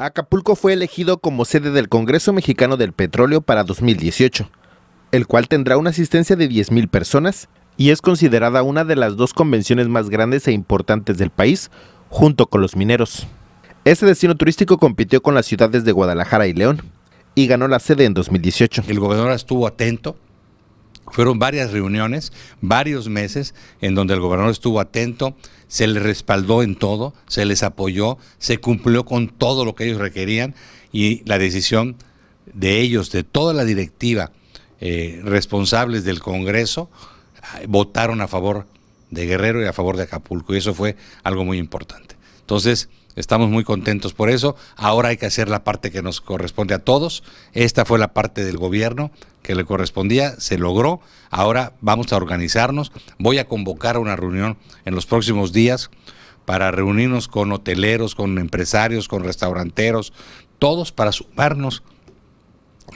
Acapulco fue elegido como sede del Congreso Mexicano del Petróleo para 2018, el cual tendrá una asistencia de 10.000 personas y es considerada una de las dos convenciones más grandes e importantes del país, junto con los mineros. Este destino turístico compitió con las ciudades de Guadalajara y León y ganó la sede en 2018. El gobernador estuvo atento, fueron varias reuniones, varios meses en donde el gobernador estuvo atento, se les respaldó en todo, se les apoyó, se cumplió con todo lo que ellos requerían y la decisión de ellos, de toda la directiva, eh, responsables del Congreso, ah, votaron a favor de Guerrero y a favor de Acapulco y eso fue algo muy importante. Entonces, Estamos muy contentos por eso. Ahora hay que hacer la parte que nos corresponde a todos. Esta fue la parte del gobierno que le correspondía, se logró. Ahora vamos a organizarnos. Voy a convocar una reunión en los próximos días para reunirnos con hoteleros, con empresarios, con restauranteros, todos para sumarnos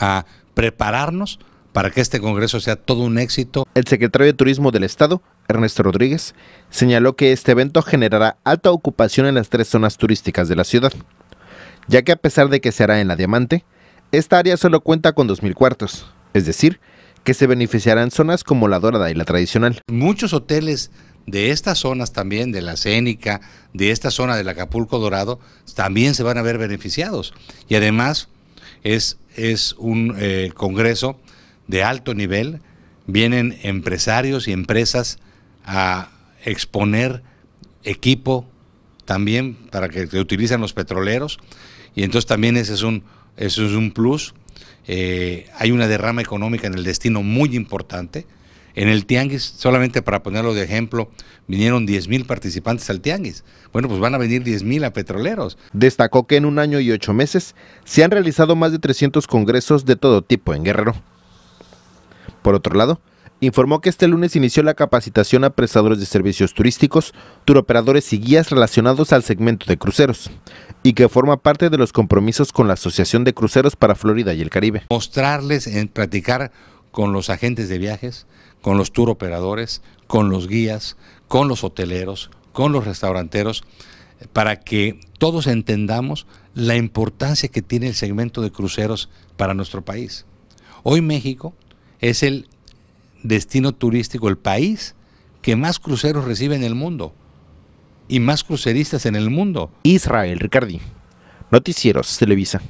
a prepararnos para que este Congreso sea todo un éxito. El secretario de Turismo del Estado, Ernesto Rodríguez, señaló que este evento generará alta ocupación en las tres zonas turísticas de la ciudad, ya que a pesar de que se hará en la Diamante, esta área solo cuenta con 2.000 cuartos, es decir, que se beneficiarán zonas como la Dorada y la Tradicional. Muchos hoteles de estas zonas también, de la Cénica, de esta zona del Acapulco Dorado, también se van a ver beneficiados. Y además es, es un eh, congreso de alto nivel, vienen empresarios y empresas a exponer equipo también para que, se utilizan los petroleros y entonces también ese es un, es un plus. Eh, hay una derrama económica en el destino muy importante. En el Tianguis, solamente para ponerlo de ejemplo, vinieron 10 mil participantes al Tianguis. Bueno, pues van a venir 10 mil a petroleros. Destacó que en un año y ocho meses se han realizado más de 300 congresos de todo tipo en Guerrero. Por otro lado, informó que este lunes inició la capacitación a prestadores de servicios turísticos, turoperadores y guías relacionados al segmento de cruceros, y que forma parte de los compromisos con la Asociación de Cruceros para Florida y el Caribe. Mostrarles, en practicar con los agentes de viajes, con los turoperadores, con los guías, con los hoteleros, con los restauranteros, para que todos entendamos la importancia que tiene el segmento de cruceros para nuestro país. Hoy México es el destino turístico, el país que más cruceros recibe en el mundo y más cruceristas en el mundo. Israel Ricardi, Noticieros Televisa.